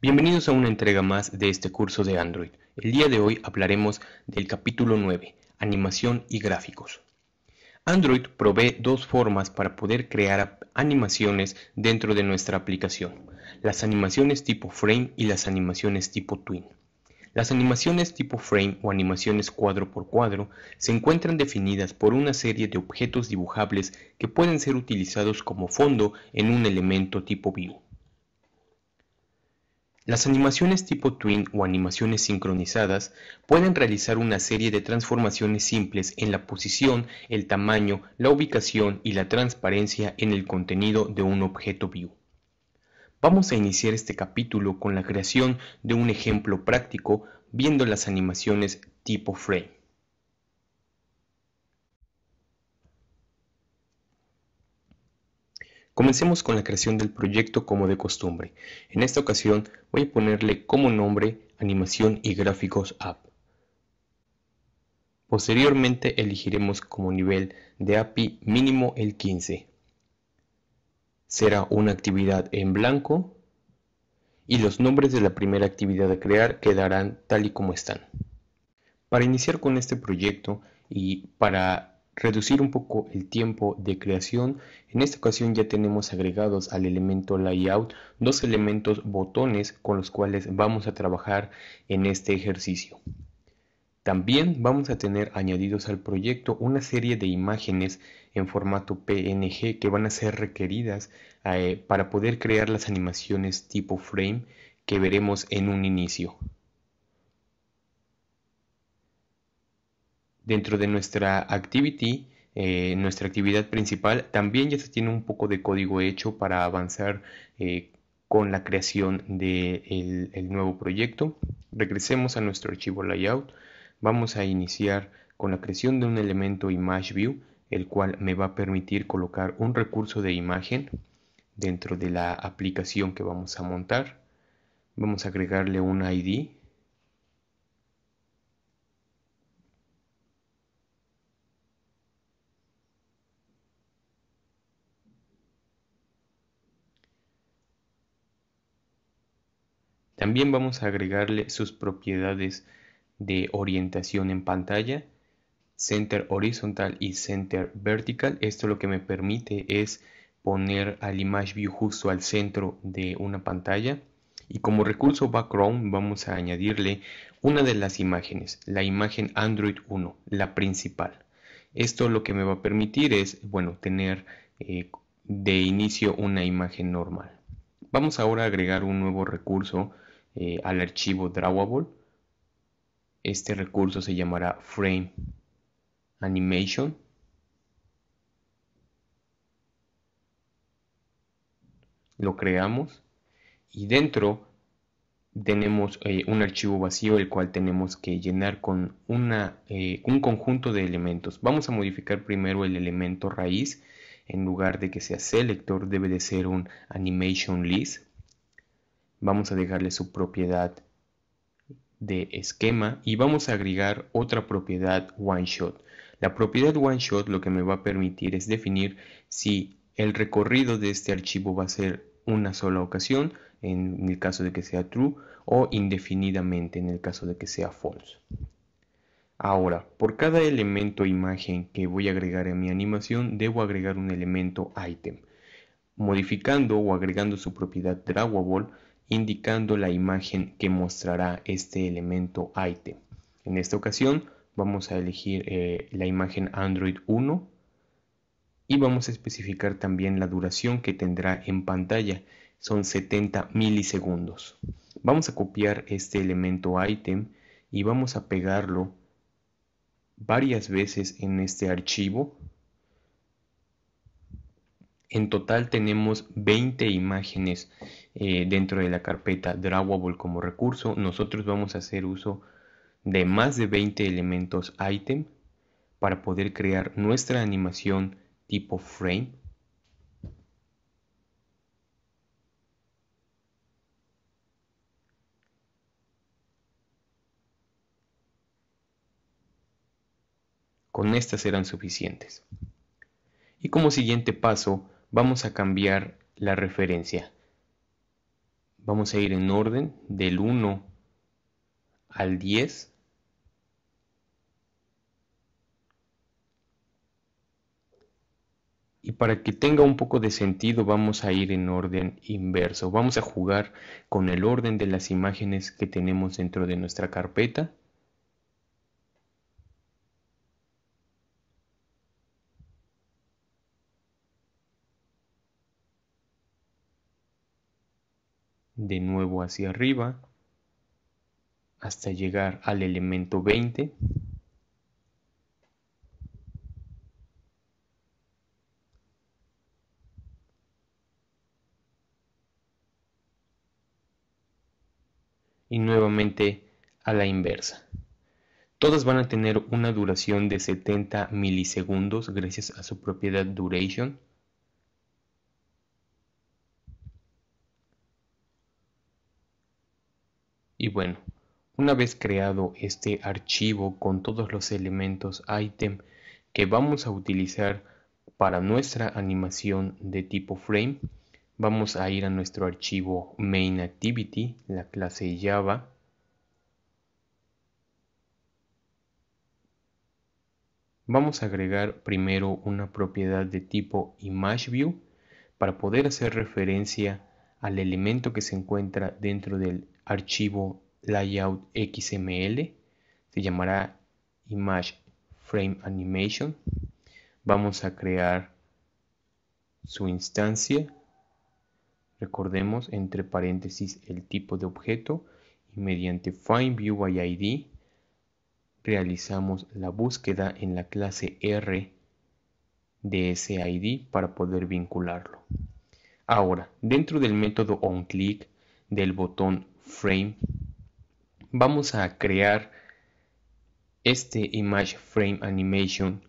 Bienvenidos a una entrega más de este curso de Android. El día de hoy hablaremos del capítulo 9, animación y gráficos. Android provee dos formas para poder crear animaciones dentro de nuestra aplicación, las animaciones tipo frame y las animaciones tipo twin. Las animaciones tipo frame o animaciones cuadro por cuadro se encuentran definidas por una serie de objetos dibujables que pueden ser utilizados como fondo en un elemento tipo view. Las animaciones tipo twin o animaciones sincronizadas pueden realizar una serie de transformaciones simples en la posición, el tamaño, la ubicación y la transparencia en el contenido de un objeto view. Vamos a iniciar este capítulo con la creación de un ejemplo práctico viendo las animaciones tipo frame. Comencemos con la creación del proyecto como de costumbre. En esta ocasión voy a ponerle como nombre Animación y Gráficos App. Posteriormente elegiremos como nivel de API mínimo el 15. Será una actividad en blanco y los nombres de la primera actividad a crear quedarán tal y como están. Para iniciar con este proyecto y para reducir un poco el tiempo de creación. En esta ocasión ya tenemos agregados al elemento layout dos elementos botones con los cuales vamos a trabajar en este ejercicio. También vamos a tener añadidos al proyecto una serie de imágenes en formato PNG que van a ser requeridas eh, para poder crear las animaciones tipo frame que veremos en un inicio. Dentro de nuestra activity, eh, nuestra actividad principal, también ya se tiene un poco de código hecho para avanzar eh, con la creación del nuevo proyecto. Regresemos a nuestro archivo layout. Vamos a iniciar con la creación de un elemento ImageView, el cual me va a permitir colocar un recurso de imagen dentro de la aplicación que vamos a montar. Vamos a agregarle un ID También vamos a agregarle sus propiedades de orientación en pantalla, center horizontal y center vertical. Esto lo que me permite es poner al image view justo al centro de una pantalla. Y como recurso background vamos a añadirle una de las imágenes, la imagen Android 1, la principal. Esto lo que me va a permitir es, bueno, tener eh, de inicio una imagen normal. Vamos ahora a agregar un nuevo recurso eh, al archivo drawable. Este recurso se llamará frame animation. Lo creamos y dentro tenemos eh, un archivo vacío el cual tenemos que llenar con eh, un conjunto de elementos. Vamos a modificar primero el elemento raíz. En lugar de que sea selector debe de ser un animation list vamos a dejarle su propiedad de esquema y vamos a agregar otra propiedad one shot. La propiedad one shot lo que me va a permitir es definir si el recorrido de este archivo va a ser una sola ocasión en el caso de que sea true o indefinidamente en el caso de que sea false. Ahora, por cada elemento imagen que voy a agregar a mi animación, debo agregar un elemento item. Modificando o agregando su propiedad drawable, indicando la imagen que mostrará este elemento item. En esta ocasión vamos a elegir eh, la imagen Android 1 y vamos a especificar también la duración que tendrá en pantalla. Son 70 milisegundos. Vamos a copiar este elemento item y vamos a pegarlo varias veces en este archivo. En total tenemos 20 imágenes eh, dentro de la carpeta drawable como recurso nosotros vamos a hacer uso de más de 20 elementos item para poder crear nuestra animación tipo frame con estas serán suficientes. Y como siguiente paso vamos a cambiar la referencia. Vamos a ir en orden del 1 al 10. Y para que tenga un poco de sentido vamos a ir en orden inverso. Vamos a jugar con el orden de las imágenes que tenemos dentro de nuestra carpeta. de nuevo hacia arriba hasta llegar al elemento 20 y nuevamente a la inversa. Todas van a tener una duración de 70 milisegundos gracias a su propiedad duration Y bueno, una vez creado este archivo con todos los elementos item que vamos a utilizar para nuestra animación de tipo frame, vamos a ir a nuestro archivo MainActivity, la clase Java, vamos a agregar primero una propiedad de tipo ImageView para poder hacer referencia al elemento que se encuentra dentro del archivo layout xml se llamará image frame animation vamos a crear su instancia recordemos entre paréntesis el tipo de objeto y mediante find view by id realizamos la búsqueda en la clase r de ese id para poder vincularlo ahora dentro del método onClick del botón frame, vamos a crear este image frame animation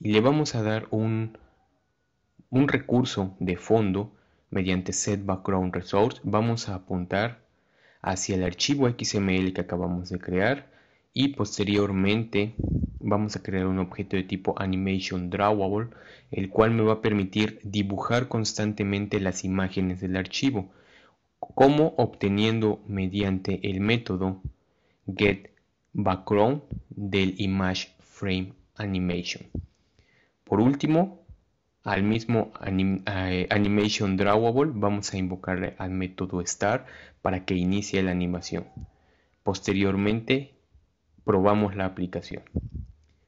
y le vamos a dar un, un recurso de fondo mediante set background resource. Vamos a apuntar hacia el archivo XML que acabamos de crear y posteriormente vamos a crear un objeto de tipo animation drawable el cual me va a permitir dibujar constantemente las imágenes del archivo como obteniendo mediante el método GetBackground del ImageFrameAnimation. Por último, al mismo eh, AnimationDrawable vamos a invocarle al método start para que inicie la animación. Posteriormente probamos la aplicación.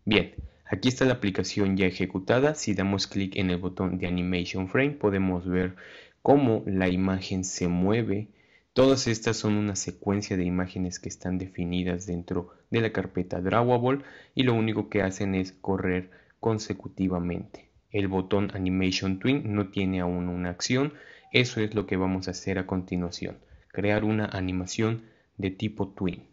Bien, aquí está la aplicación ya ejecutada. Si damos clic en el botón de AnimationFrame podemos ver cómo la imagen se mueve. Todas estas son una secuencia de imágenes que están definidas dentro de la carpeta Drawable y lo único que hacen es correr consecutivamente. El botón Animation Twin no tiene aún una acción, eso es lo que vamos a hacer a continuación, crear una animación de tipo Twin.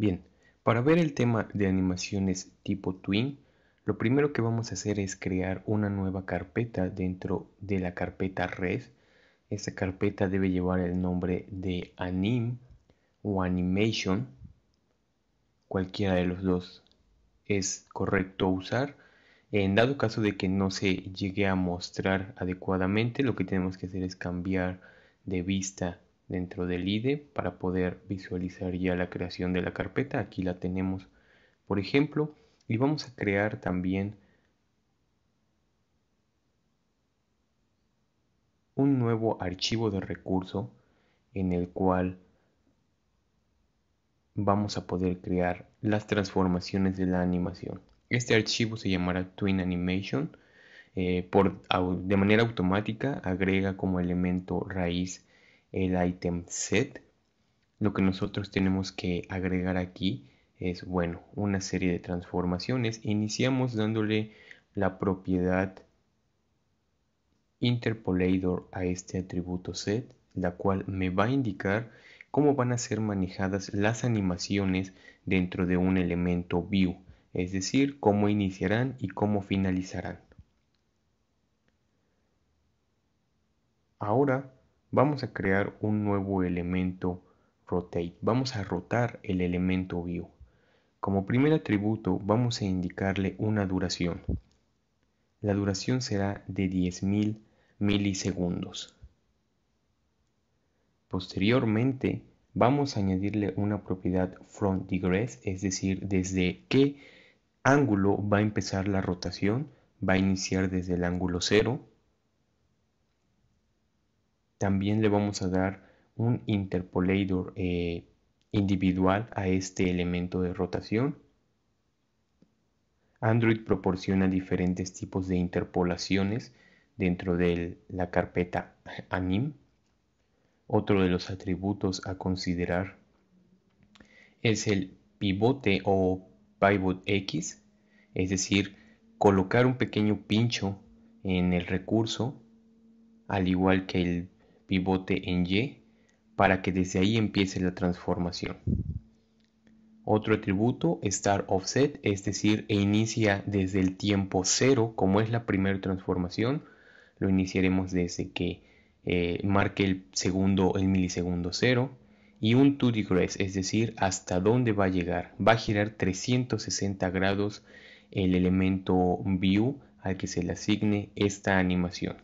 Bien, para ver el tema de animaciones tipo Twin, lo primero que vamos a hacer es crear una nueva carpeta dentro de la carpeta red. Esta carpeta debe llevar el nombre de anim o animation. Cualquiera de los dos es correcto usar. En dado caso de que no se llegue a mostrar adecuadamente, lo que tenemos que hacer es cambiar de vista dentro del IDE para poder visualizar ya la creación de la carpeta. Aquí la tenemos, por ejemplo, y vamos a crear también un nuevo archivo de recurso en el cual vamos a poder crear las transformaciones de la animación. Este archivo se llamará Twin Animation. Eh, por, de manera automática agrega como elemento raíz el item set, lo que nosotros tenemos que agregar aquí es, bueno, una serie de transformaciones. Iniciamos dándole la propiedad interpolator a este atributo set, la cual me va a indicar cómo van a ser manejadas las animaciones dentro de un elemento view, es decir, cómo iniciarán y cómo finalizarán. Ahora vamos a crear un nuevo elemento rotate. Vamos a rotar el elemento view. Como primer atributo vamos a indicarle una duración. La duración será de 10.000 milisegundos. Posteriormente vamos a añadirle una propiedad from digress, es decir, desde qué ángulo va a empezar la rotación. Va a iniciar desde el ángulo 0 también le vamos a dar un interpolator eh, individual a este elemento de rotación. Android proporciona diferentes tipos de interpolaciones dentro de la carpeta anim. Otro de los atributos a considerar es el pivote o pivot X, es decir, colocar un pequeño pincho en el recurso, al igual que el pivote en Y para que desde ahí empiece la transformación. Otro atributo, start offset, es decir, e inicia desde el tiempo cero, como es la primera transformación, lo iniciaremos desde que eh, marque el segundo, el milisegundo cero. Y un to degrees, es decir, hasta dónde va a llegar. Va a girar 360 grados el elemento view al que se le asigne esta animación.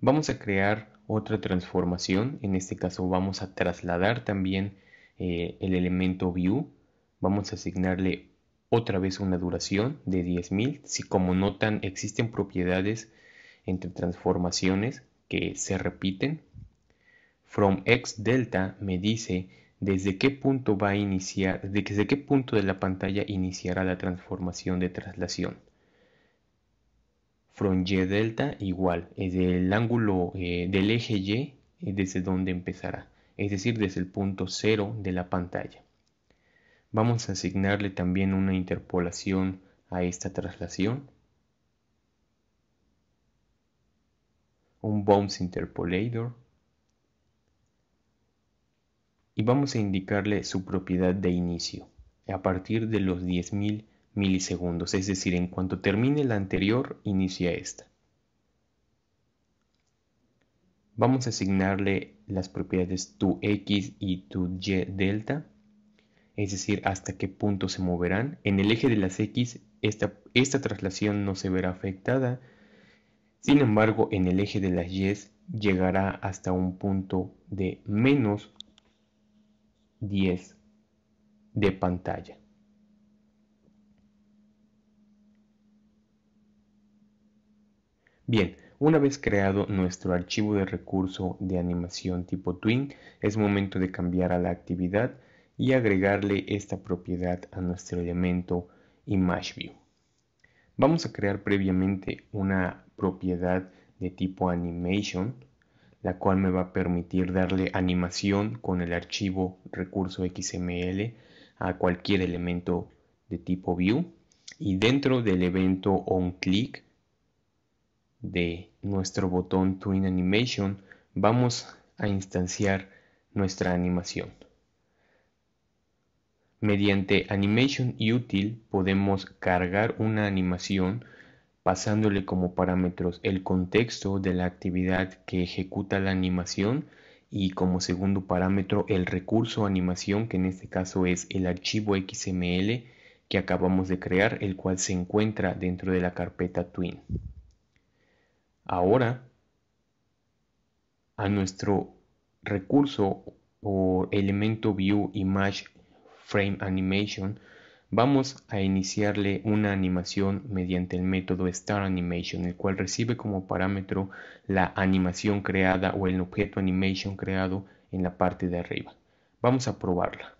Vamos a crear otra transformación. En este caso vamos a trasladar también eh, el elemento view. Vamos a asignarle otra vez una duración de 10.000. Si como notan existen propiedades entre transformaciones que se repiten. From x delta me dice desde qué punto va a iniciar, desde qué punto de la pantalla iniciará la transformación de traslación from y delta igual es el ángulo eh, del eje y eh, desde donde empezará es decir desde el punto cero de la pantalla vamos a asignarle también una interpolación a esta traslación un bounce interpolator y vamos a indicarle su propiedad de inicio a partir de los 10.000 milisegundos, es decir, en cuanto termine la anterior, inicia esta. Vamos a asignarle las propiedades tu x y tu y delta, es decir, hasta qué punto se moverán. En el eje de las x, esta, esta traslación no se verá afectada, sin embargo, en el eje de las y llegará hasta un punto de menos 10 de pantalla. Bien, una vez creado nuestro archivo de recurso de animación tipo Twin, es momento de cambiar a la actividad y agregarle esta propiedad a nuestro elemento ImageView. Vamos a crear previamente una propiedad de tipo Animation, la cual me va a permitir darle animación con el archivo recurso XML a cualquier elemento de tipo View. Y dentro del evento OnClick, de nuestro botón Twin Animation vamos a instanciar nuestra animación. Mediante Animation Util podemos cargar una animación pasándole como parámetros el contexto de la actividad que ejecuta la animación y como segundo parámetro el recurso animación que en este caso es el archivo XML que acabamos de crear el cual se encuentra dentro de la carpeta Twin ahora a nuestro recurso o elemento view image frame animation vamos a iniciarle una animación mediante el método staranimation animation el cual recibe como parámetro la animación creada o el objeto animation creado en la parte de arriba vamos a probarla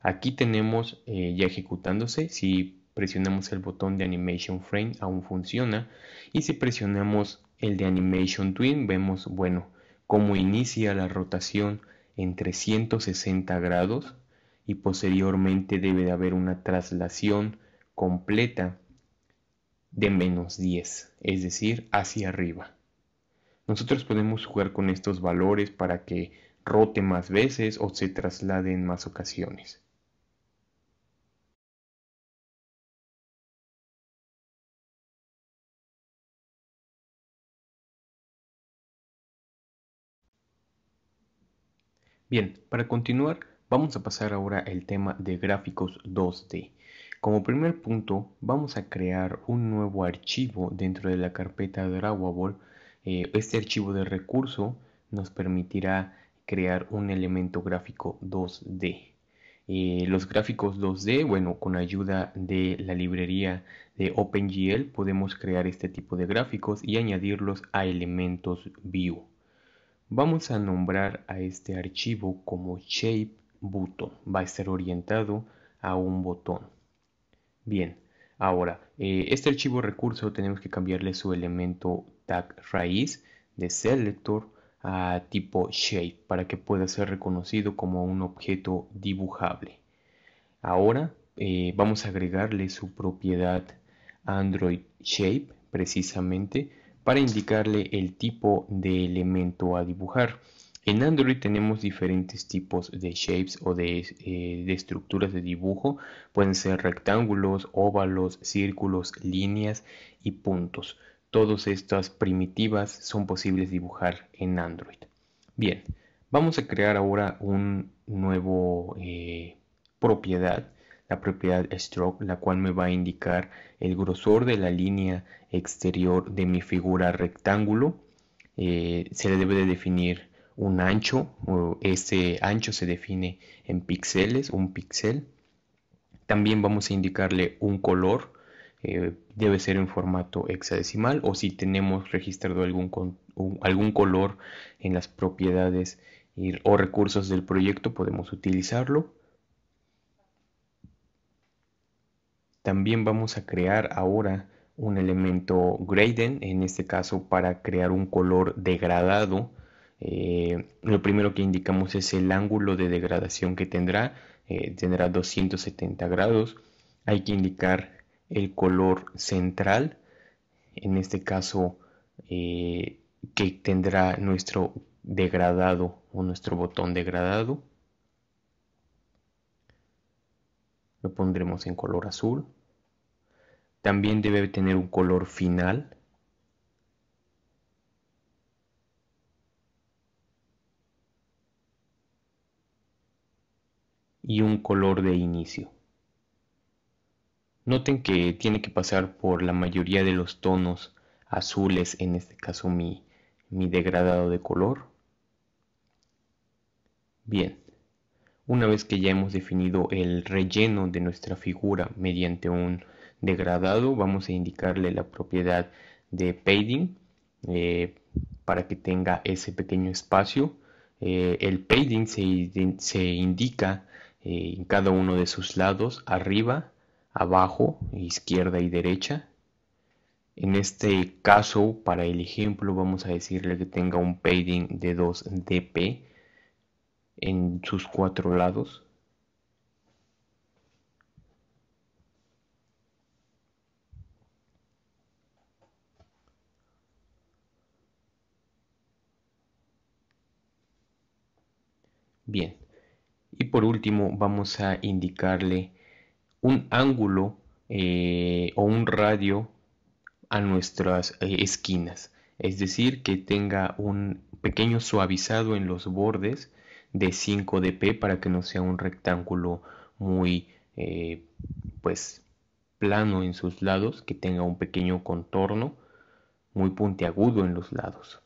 aquí tenemos eh, ya ejecutándose si presionamos el botón de Animation Frame aún funciona y si presionamos el de Animation Twin vemos, bueno, cómo inicia la rotación en 360 grados y posteriormente debe de haber una traslación completa de menos 10, es decir, hacia arriba. Nosotros podemos jugar con estos valores para que rote más veces o se traslade en más ocasiones. Bien, para continuar, vamos a pasar ahora al tema de gráficos 2D. Como primer punto, vamos a crear un nuevo archivo dentro de la carpeta Drawable. Eh, este archivo de recurso nos permitirá crear un elemento gráfico 2D. Eh, los gráficos 2D, bueno, con ayuda de la librería de OpenGL podemos crear este tipo de gráficos y añadirlos a elementos view. Vamos a nombrar a este archivo como shape Va a estar orientado a un botón. Bien, ahora, eh, este archivo recurso tenemos que cambiarle su elemento tag raíz de selector a tipo shape para que pueda ser reconocido como un objeto dibujable. Ahora eh, vamos a agregarle su propiedad Android Shape precisamente para indicarle el tipo de elemento a dibujar. En Android tenemos diferentes tipos de shapes o eh, de, estructuras de dibujo. Pueden ser rectángulos, óvalos, círculos, líneas y puntos. Todas estas primitivas son posibles dibujar en Android. Bien, vamos a crear ahora un nuevo eh, propiedad la propiedad stroke, la cual me va a indicar el grosor de la línea exterior de mi figura rectángulo. Eh, se le debe de definir un ancho, este ancho se define en píxeles, un píxel. También vamos a indicarle un color, eh, debe ser en formato hexadecimal o si tenemos registrado algún, algún color en las propiedades o recursos del proyecto podemos utilizarlo. También vamos a crear ahora un elemento gradient, en este caso para crear un color degradado. Eh, lo primero que indicamos es el ángulo de degradación que tendrá, eh, tendrá 270 grados. Hay que indicar el color central, en este caso eh, que tendrá nuestro degradado o nuestro botón degradado. Lo pondremos en color azul. También debe tener un color final. Y un color de inicio. Noten que tiene que pasar por la mayoría de los tonos azules, en este caso mi, mi degradado de color. Bien, una vez que ya hemos definido el relleno de nuestra figura mediante un degradado vamos a indicarle la propiedad de padding eh, para que tenga ese pequeño espacio eh, el padding se, indica eh, en cada uno de sus lados arriba abajo izquierda y derecha en este caso para el ejemplo vamos a decirle que tenga un padding de 2 dp en sus cuatro lados Bien. Y por último vamos a indicarle un ángulo eh, o un radio a nuestras eh, esquinas. Es decir, que tenga un pequeño suavizado en los bordes de 5 dp para que no sea un rectángulo muy eh, pues plano en sus lados, que tenga un pequeño contorno muy puntiagudo en los lados.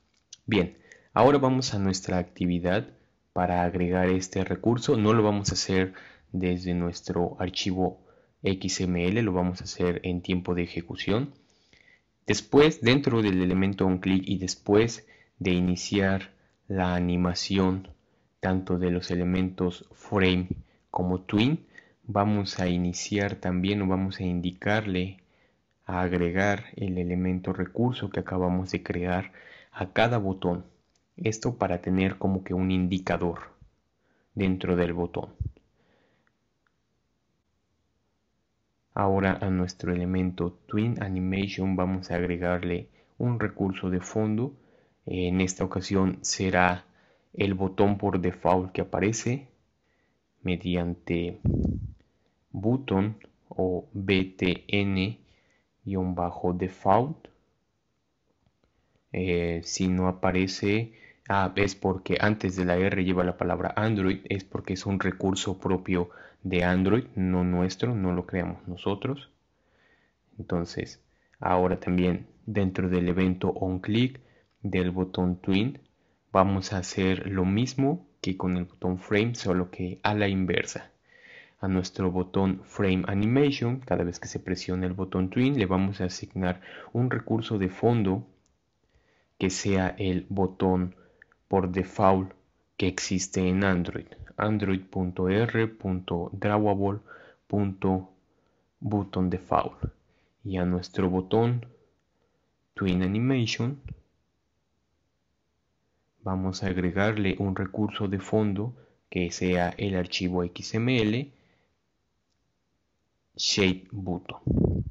Bien, ahora vamos a nuestra actividad para agregar este recurso. No lo vamos a hacer desde nuestro archivo XML, lo vamos a hacer en tiempo de ejecución. Después, dentro del elemento onClick y después de iniciar la animación tanto de los elementos frame como twin, vamos a iniciar también o vamos a indicarle a agregar el elemento recurso que acabamos de crear a cada botón. Esto para tener como que un indicador dentro del botón. Ahora a nuestro elemento Twin Animation vamos a agregarle un recurso de fondo. En esta ocasión será el botón por default que aparece mediante button o btn-default. bajo eh, si no aparece Ah, es porque antes de la R lleva la palabra Android, es porque es un recurso propio de Android, no nuestro, no lo creamos nosotros. Entonces, ahora también dentro del evento OnClick del botón Twin, vamos a hacer lo mismo que con el botón Frame, solo que a la inversa. A nuestro botón Frame Animation, cada vez que se presione el botón Twin, le vamos a asignar un recurso de fondo que sea el botón por default que existe en Android. Android.r.drawable.buttonDefault y a nuestro botón Twin Animation vamos a agregarle un recurso de fondo que sea el archivo XML shape button.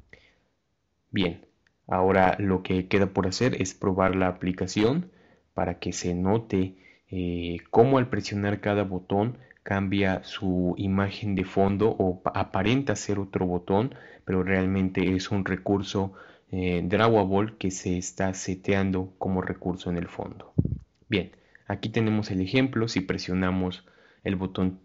Bien, ahora lo que queda por hacer es probar la aplicación para que se note eh, cómo al presionar cada botón cambia su imagen de fondo o aparenta ser otro botón, pero realmente es un recurso eh, drawable que se está seteando como recurso en el fondo. Bien, aquí tenemos el ejemplo, si presionamos el botón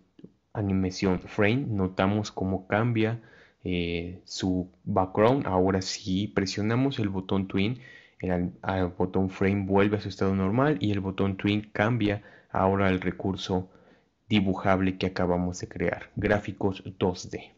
animación frame, notamos cómo cambia eh, su background. Ahora si presionamos el botón twin, el, botón frame vuelve a su estado normal y el botón twin cambia ahora al recurso dibujable que acabamos de crear, gráficos 2D.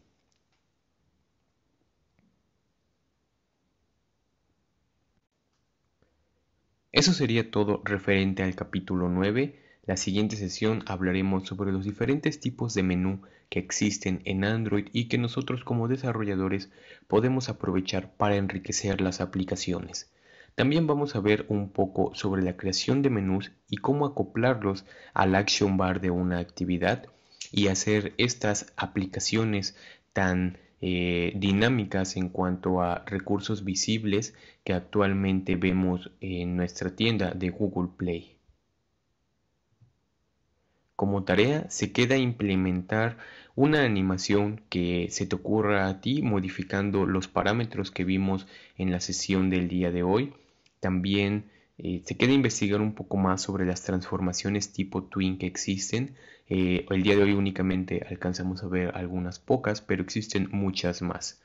Eso sería todo referente al capítulo 9. La siguiente sesión hablaremos sobre los diferentes tipos de menú que existen en Android y que nosotros como desarrolladores podemos aprovechar para enriquecer las aplicaciones. También vamos a ver un poco sobre la creación de menús y cómo acoplarlos al action bar de una actividad y hacer estas aplicaciones tan eh, dinámicas en cuanto a recursos visibles que actualmente vemos en nuestra tienda de Google Play. Como tarea se queda implementar una animación que se te ocurra a ti modificando los parámetros que vimos en la sesión del día de hoy también eh, se queda investigar un poco más sobre las transformaciones tipo twin que existen. Eh, el día de hoy únicamente alcanzamos a ver algunas pocas, pero existen muchas más.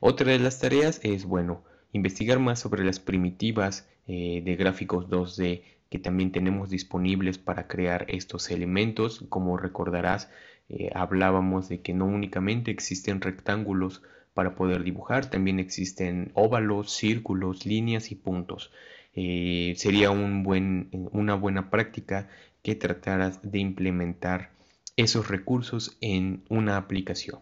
Otra de las tareas es, bueno, investigar más sobre las primitivas eh, de gráficos 2D que también tenemos disponibles para crear estos elementos. Como recordarás, hablábamos de que no únicamente existen rectángulos para poder dibujar. También existen óvalos, círculos, líneas y puntos. Eh, sería eh, una buena práctica que trataras de implementar esos recursos en una aplicación.